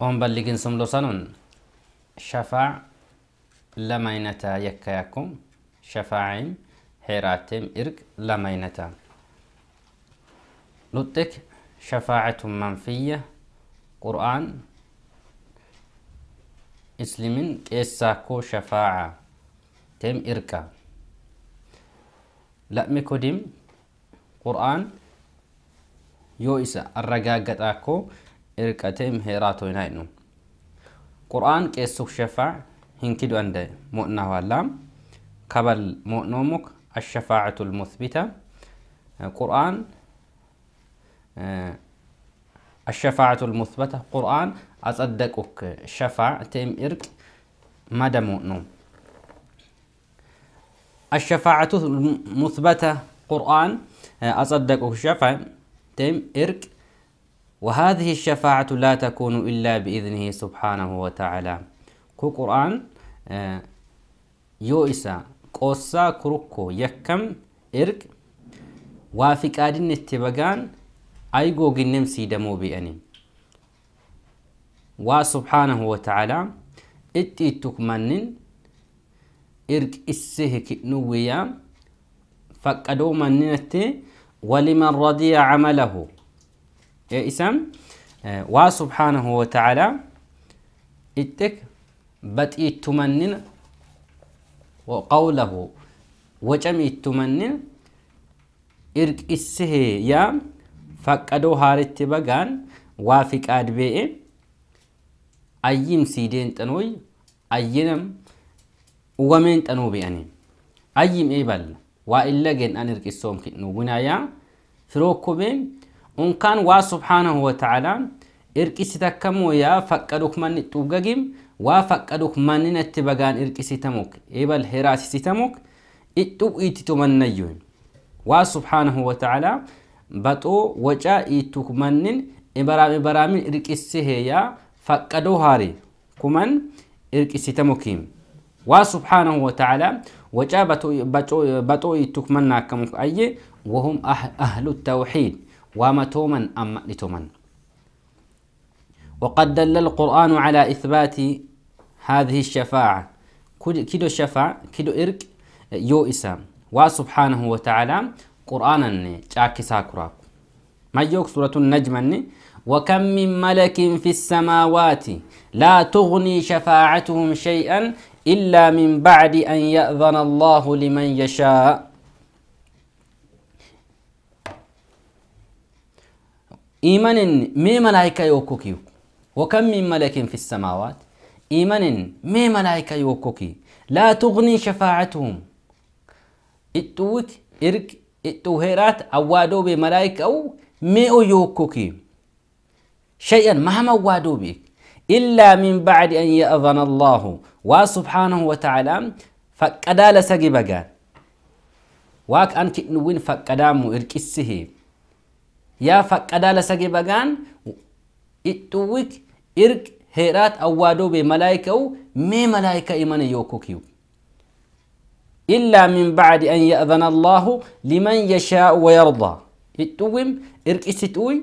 onballigin somlosanun shafaac lamaynata yakkayakum shafaacim heeraatem irq lamaynata luxik shafaacatun manfiyya qur'aan islimin qeessaakoo shafaaca tem irqa la'mi kodim qur'aan yoo isa arragaagaxaakoo إركته مهيرات ويناينو قرآن كيسوك شفاع هنكدو عند مؤنا واللام كبل مؤنومك الشفاعة المثبتة قرآن آه، الشفاعة المثبتة قرآن أصدقك شفاع تيم إرك مدى مؤنوم الشفاعة المثبتة قرآن آه، أصدقك شفاع تيم إرك وهذه الشفاعة لا تكون إلا بإذنه سبحانه وتعالى كو قرآن آه، يوئسا قوسا كروكو يكم إرق التبقان أي أيقو قنم سيدمو بأني وسبحانه وتعالى إتي منن إرق إسهك نويا فقدو ننتي ولمن رضي عمله isaan waa subhaanahu wa ta'aalaa ittik baxiittumannin qawlahu wacamiittumannin irqissihee yaa faqqadoo haaritti bagaan waa fiqaad bee'e ayyimsii deenxanooy ayyinam uwameen xanoo be'anii ayyim balla waa illageen an irqissoomkinnu winaayaa firoo kobeen unkaan waa subhaanahu wata'aalaa irqisitakamuu yaa faqqaduk manni xuggagim waa faqqaduk mannin itti bagaan irqisitamuk ebal heraasisitamuk ittub ittitumannayyuun waa subhaanahu wata'aalaa baxoo wacaa ittuk mannin ibaraam ibaraamin irqisiheeyaa faqqadoo haarii kuman irqisitamukiim waa subhaanahu wata'aalaa wacaa baxoo ittuk manna akkamuk ayye wahum ahlu tawxiid وما تومن أم لتومن وقد دل القرآن على إثبات هذه الشفاعة كدو شفاعة كدو إرك يو إسام وسبحانه وتعالى قرآن جاكي ساكراك ما يوك سورة النجم وكم من ملك في السماوات لا تغني شفاعتهم شيئا إلا من بعد أن يأذن الله لمن يشاء إيمان مي ملائكة يوكوكي وكم من ملك في السماوات إيمان مي ملائكة يوكوكي لا تغني شفاعتهم إتوك إرك إتوهيرات أوادو بملائكة أو مئو يوكوكي شيئا مهما أوادو بك إلا من بعد أن يأذن الله وسبحانه وتعالى فقدا لسقي بقى واك أنك نوين فقدامو إركسهي يا فقدا لسقي بغان اتوك إرك هيرات أوادو بملائكة مي ملائكة إيمان يوكوكيو إلا من بعد أن يأذن الله لمن يشاء ويرضى اتوم إرك استوي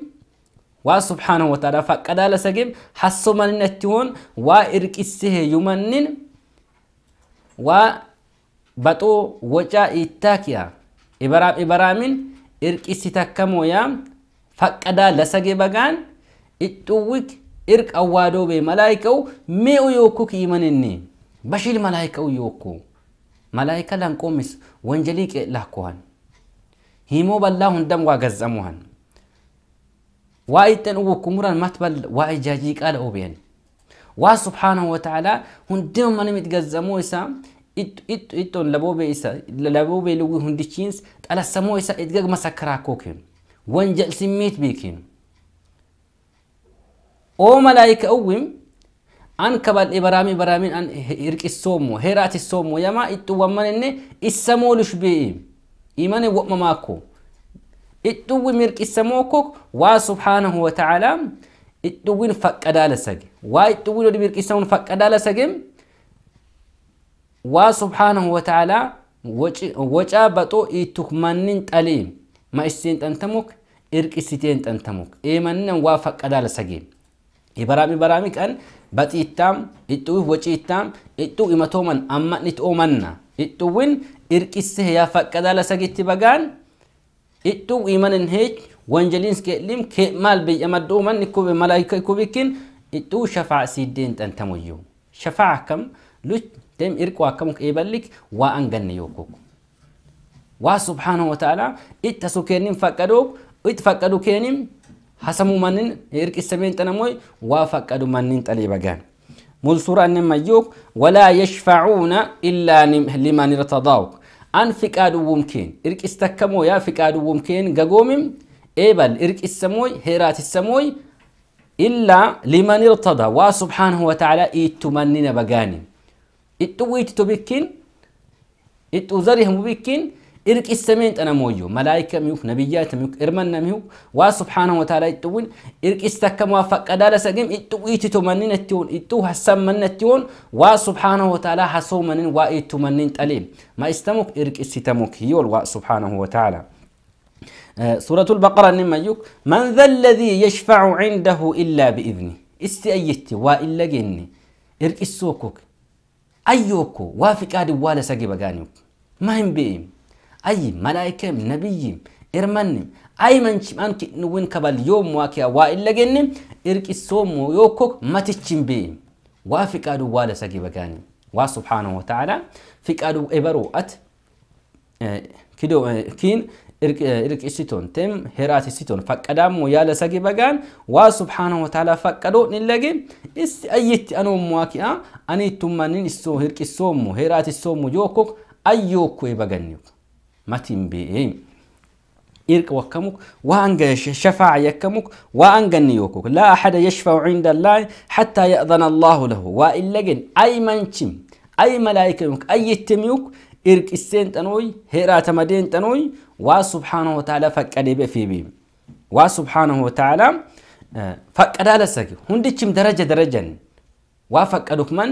سبحانه وتعالى فقد لسقم حسو من التون وإرك السه يمنن و بطو وجا إتاكيا إبرام إبرامين إرك استكمو يام فكدا لسجي بغان اتوك إرك أوادو بي ملايكو ميو يوكو كيمنني بشيل ملايكو يوكو ملايكة لان قومس وانجليك لحكوهن هيمو بالله هندم واغزموهن وايتن او كمران متبل واي جاجي قال او بين وا سبحانه وتعالى هندم من متغزمو اسا ات ات ات لبوبي اسا لبوبي لو هندچينس طلسمو اسا اتغ مسكراكوكن ونجل سميت بيكين او ملايك اوهم ان كبال ابرامي برامين ان ارك السومو هيرات السومو يما اتو ومن اني اسمو لش بيهم ايماني وقمماكو اتو ومرك السموكو وا سبحانه وتعالى اتو ون فاق ادالة ساق وا اتو ون ومرك السمون فاق ادالة وا سبحانه وتعالى وچا بطو اتو منين تاليم ما إسين تنتمك إرك إستين تنتمك إيمان وافق أدال سجيم إبرامي إيه برامي كان باتي إتام إتوه وجي إتام إتو إمتومن أما نتؤمنا إتوين إرك إسه يافق أدال سجيت بغان إتو إيمان هيك وانجلين سكيلم كي مال بي أمدو من نكو بملايكة كوبيكين إتو شفاع سيدين تنتمو يو شفاع كم تم إرك واكمك إيبالك وأنغن يوكوكو وسبحانه وتعالى اتسو كنين فقدوك اتفقدو كنين حسمو منن يرك السمين تنموي وافقدو منن طلي بغان مول سورة يوك ولا يشفعون إلا لمن ارتضاو أن فقادو ممكن إرك استكمو يا فقادو ممكن ققومم إيبل إرك السموي هيرات السموي إلا لمن ارتضى وسبحانه وتعالى إتمنن بغاني إتويت تبكين إتوزرهم بكين إرك استمنت أنا موجو ملاك ميوك نبيات ميوك إرمنا ميوك وسبحانه وتعالى يتون إرك استكم وافق أدار إتو إتويت تمنين التون إتوه من التون وسبحانه وتعالى حسومن وإت تمنين تليم ما استمك إرك استمك يول وسبحانه وتعالى آه، سورة البقرة نما يوك من ذا الذي يشفع عنده إلا بإذنه استأيتي وإلا جني إرك السوكك أيوكو وافق أدي ولا سجي بجانيوك ما هم بيم أي ملائكم نبيهم إرمانهم أي منشم أنك نوين كبال يوم واقع وإلا جنم إرك السوم ويوكوك ما تشم بيهم وافق أدو والا ساقي بكاني وسبحانه وتعالى فيك أدو إبرو أت آه، كدو آه، كين إرك آه، إرك إستون تم هرات إستون فكدام ويالا ساقي بكان وسبحانه وتعالى فكدو نلاقين إس أيت أنا مواقع أني تمانين السو إرك السوم هرات السوم يوكوك أيوكو يبقانيوك matin be'eem إرك وكمك وأنجا شفاع يكمك وأنجا نيوكك لا أحد يشفع عند الله حتى يأذن الله له وإلا جن أي منشم أي ملائكة أي تميوك إرك السين تنوي هيرا تمدين تنوي وسبحانه وتعالى أدب في بيم وسبحانه وتعالى آه، فكأدا لسك هندشم درجة درجة وفك أدوك من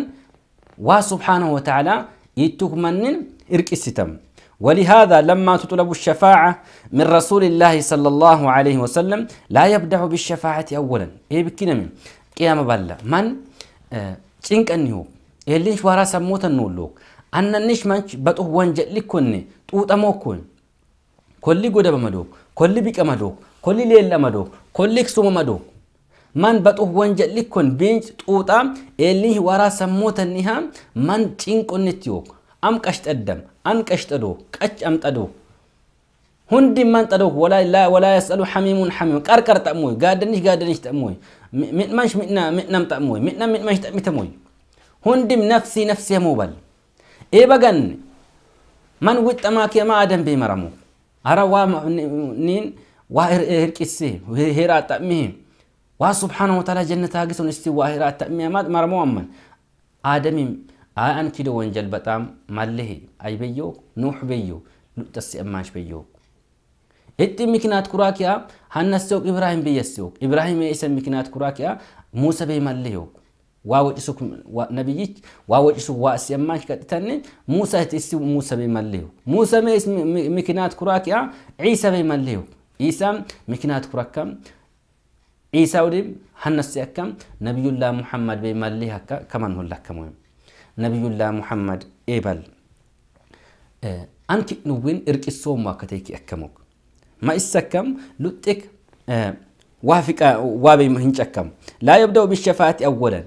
وسبحانه وتعالى يتوك من إرك السيتم ولهذا لما تطلب الشفاعة من رسول الله صلى الله عليه وسلم لا يبدع بالشفاعة أولا إيه بكنا من قيام بلا من تنك آه أنه إيه ليش ورا سموت النولوك أن نش من بطه وانجل لكني توت أموكون كل قد بمدوك كل بك أمدوك كل ليل أمدوك كل كسوم أمدوك من بطه وانجل لكن بينج أم إيه ليه ورا سموت النها من تنك أنتيوك أم كشت الدم አንቀሽጠዶ ቀጭ አምጠዶ ሁንድ ማንጠዶ ወላ ያስጠሉ ሐሚሙን ሐሚሙ ቀርቀር ጠሞይ ጋደንሽ ጋደንሽ ጠሞይ ሚጥማንሽ ሚጥናም ጠሞይ ሚጥናም ሚጥማንሽ ጠሚተሞይ ሁንድም ነፍሲ ነፍሲ የሞበል ኤበገን ማን ውጠማክ የማ አደን ቤመረሙ አረዋ ኒን ዋ ህርቂሴ ሄራ ጠሚሄ ዋ ስብሓነ ወተዓላ ጀነት አግሰውን እስቲ ዋ ሄራ ጠሚያ ማት መረሙ አመን አደሚም አን ኪዶ ወንጀል በጣም ማለሄ አይበየው ኑሕ በየው ሉጠስ እማሽ በየው እጢ ምክንያት ኩራኪያ ሀነሰው ኢብራሂም በየሰው ኢብራሂም የእሰ ምክንያት ኩራኪያ ሙሰ በይ ማለሄው ዋወጭሱ ነብይች ዋወጭሱ ዋስ የማሽ ቀጥተን ሙሳ እስ ሙሰ በይ ማለሄው ሙሰ መስ ምክንያት ኩራኪያ ዒሳ በይ ማለሄው ኢሳ ምክንያት ኩራካም ዒሳ ወዲም ሀነሰ ያካም ነብዩላህ ሙሐመድ በይ ማለሄ ከማን ሁላከመው نبي الله محمد إبل أنك نوين إرك الصوم كتيك أكمك ما إسكم لتك وافق وابي مهنج أكم لا يبدأ بالشفاعة أولا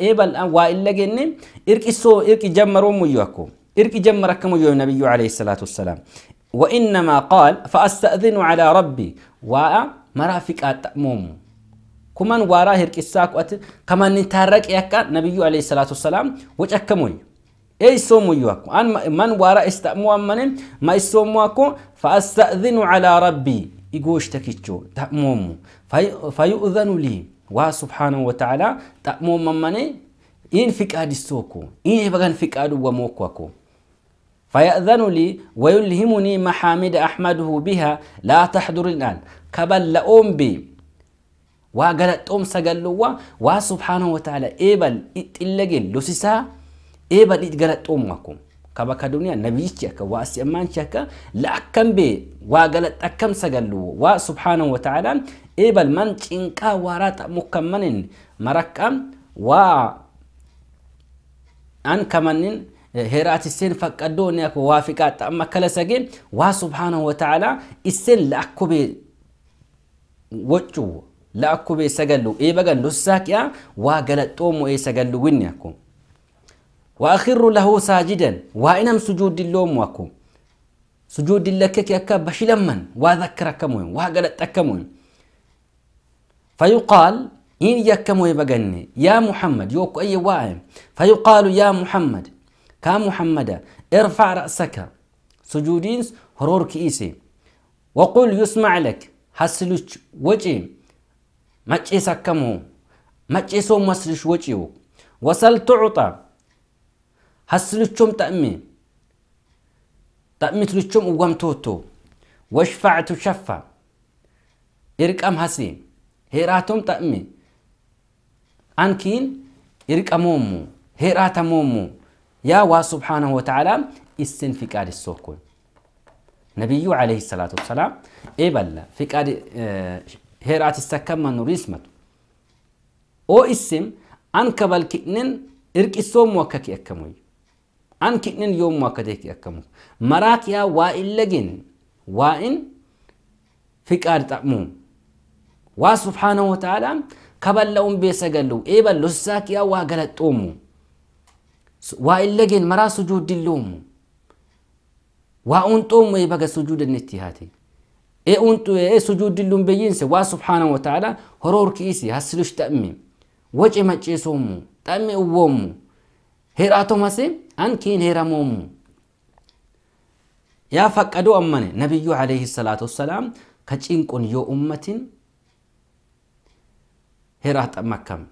إبل وإلا جنن إرك الصوم إرك جمرون ميوكو إرك جمر أكم يو النبي عليه الصلاة والسلام وإنما قال فأستأذن على ربي ومرافق أتأمومه كمان وارا هرك إساك وقت كمان نتارك يكا نبيو عليه الصلاة والسلام وش أكموي أي سومو يوكو أن من وارا استأمو أمن ما يسومو أكو فأستأذن على ربي إيقوش تكيتشو تأمومو في فيؤذن لي سبحانه وتعالى تأموم من إن فكاد السوكو إن بغن وموكو أكو فيأذن لي ويلهمني محامد أحمده بها لا تحضر الآن كبل لأوم بي وقال توم سجل سغلوا و سبحانه وتعالى ايبل اتلجن لوسيسا ايبل اتغلطوم ماكم كابا كادونيا نبيك و واسي لا كم بي تاكم سجل سغلوا و سبحانه وتعالى ايبل من و ورات مكمنن مرقم و ان كمانين هيرات السين فقدوني اكو وافقات اما كلا سغين وا سبحانه وتعالى السين لاكو بي وچو لا أكو بيسجلوا إيه بقى نساك يا وقلتهم وإيه سجلوا وينكم وأخر له ساجدا وإنم سجود اللوم وكم سجود لك كاب بشلمن وذكرك مهم وقلتك مهم فيقال إن يكم يبقني يا محمد يوك أي واعم فيقال يا محمد كا محمد ارفع رأسك سجودين هرورك إيسي وقل يسمع لك حسلوش وجيم ماتشيسا كمو ماتشيسو مسلش وجيو وصل تعطى هسلتشم تأمي تأمي تلتشم وقام توتو وشفع تشفى أم هسي هيراتم تأمي أنكين أمومو هيرات أمومو يا وا سبحانه وتعالى إسن في كاري السوكو نبيو عليه الصلاة والسلام إيبالا بلا في قاد her atistakkamannu rismatu o isim an kabal ki'nin irqisoomu akka ki akkamuy an ki'nin yoomu akka dee ki akkamu maraak yaa waa in lagin waa in fiqaar xa'mu waa subhaanahu wata'aalaa kaballa'uun beessa gallu eeba lossaak yaa waa galaxxoomu waa in lagin maraa sujuudilloomu waa unxoomu eebaga sujuudannetti haatee إيه أنت إيه سجود اللون بينسى وا سبحانه وتعالى هرور كيسي هسلوش تأمين وجه ما تشيسومو تأمي أومو هيراتو مسي أن كين هيرامومو يا فقدو أمن نبي عليه الصلاة والسلام كتشينكون يو أمتين هيرات مكم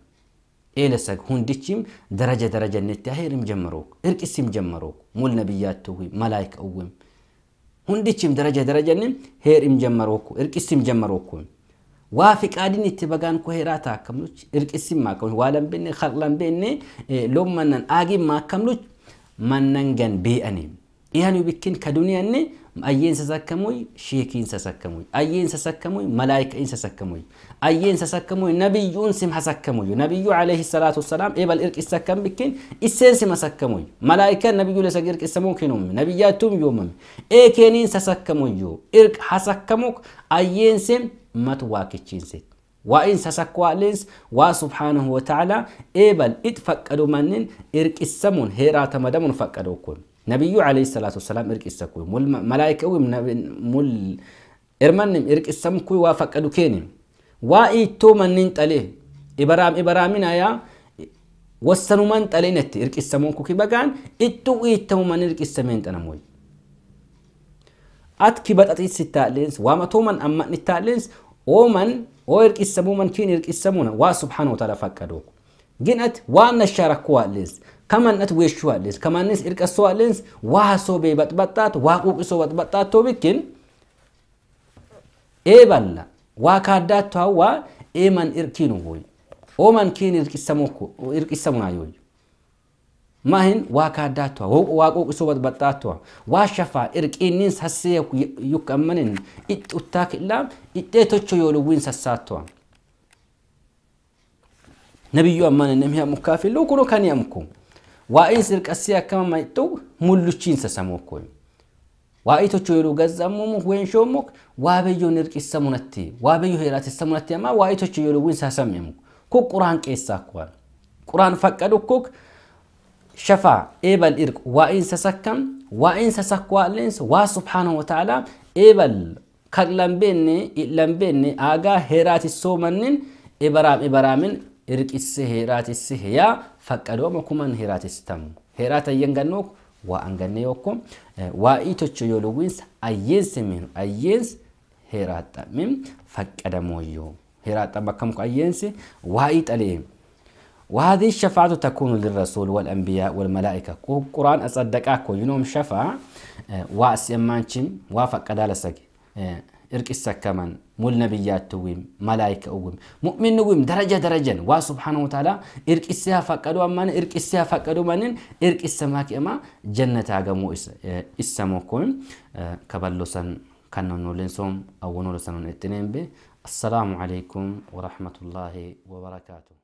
إيلسك هندتشم درجة درجة نتهيرم جمروك إركسم جمروك مول نبيات توي ملايك أوم hundichim daraja darajanni heerim jammarokku irqisim jammarokku waa fiqaadin itti bagaan ko heeraa taa akkamluch irqisim maakamluch waa lambinne harlambinne lommannan aagin maakamluch mannan gan bee'ani ihanyu bikkin kaduniyanni أيين سسكموي شيكين سسكموي أيين سسكموي ملائكين سسكموي أيين سسكموي نبي يونس حسكموي نبي عليه الصلاة والسلام إيه بالإرك السكم بكين السين مسكموي سكموي ملائكة نبي لسك إرك السموكين أم نبياتهم يوم إيه كينين سسكموي يو إرك حسكموك أيين سم ما متواكتشين سيت وإن سسكوا ليس وسبحانه وتعالى إبل إتفقدوا منن إرك السمون هيرات مدمون فقدوا كون نبيو عليه الصلاة والسلام إرك إسكوي مول ملائكة وي مول إرمانم إرك استمكوي وافق أدوكيني وإي تو منين تالي إبرام إبرامين آيا وسنومان تالي نت إرك إسمون كوكي بغان إتو إي تو من إرك استمين موي أت تنموي أتكي بطأتي ستالينس وما تو من أما نتالينس ومن وإرك إسمو من كين إرك إسمونا وا سبحانه وتعالى فكدوك جنت وانا شاركوا لينس ከመነት ዌሹ አለንስ ከማንስ ዋሶ አለንስ ዋ ሶቤ በጥበጣት ዋ በጥበጣት ቶብክን ኤባላ ዋ ካዳቷ ዋ ኤመን እርኪኑ ሆይ ኦማን ኪን እርቂሰሙና ዮዩ ማህን ዋ ካዳቷ ዋ ቁቅሶ በጥበጣቷ ዋ ሸፋ እርቂኒን ሰሴ ዩቀመንን እጡታ ክላም እጤቶቾ ዮልዊን ሰሳቷ ነቢዩ አማን ነሚያ ሙካፊ ከን ከኒያምኩ waa'een sirqasee akkama maittuu mulluchiinsa samoo koyim. waa'iitochu yeroo gazzamumu wenshomuk waabeyyo nirqisamunatti waabeyyo heeraatessamunatti amma waa'itochu yeroo winsasamyamu ku quraan keessaa kuwan quraan faqqadu kuk shafa ebal irq waa'iinsa sakkam waa'iinsa sakkuwaaleens waa subhaanahu wata'aalaa ebal kan lambeenne idlambeenne aagaa heeraatisoomannin ibaraam ibaraamin إركيس هيراتيس هيا فكروا مكمن هيراتيس تام هيرات ينجنوك وأنجنيوكم وإيتوش يولوينس أيز من أيز هيرات مم فكرمو يو هيرات بكمك أيز وإيت عليهم وهذه الشفاعة تكون للرسول والأنبياء والملائكة القرآن أصدقاكو ينوم شفاعة واسيمانشم وافق كدالسك irqisakkaman mulnabiyaattuwim malaayika'uwim mu'minnuwim daraja darajan waa subhaanahu ta'ala irqisee hafaqqadu ammaan irqisee hafaqqadu manin irqissa maaki'ama jannataa gamuu isa mokkoim kaballosan kannonnuuleen soom awwanuulosanuun ittineen be assalaamu alaikum warahmatullaahi wabarakaatu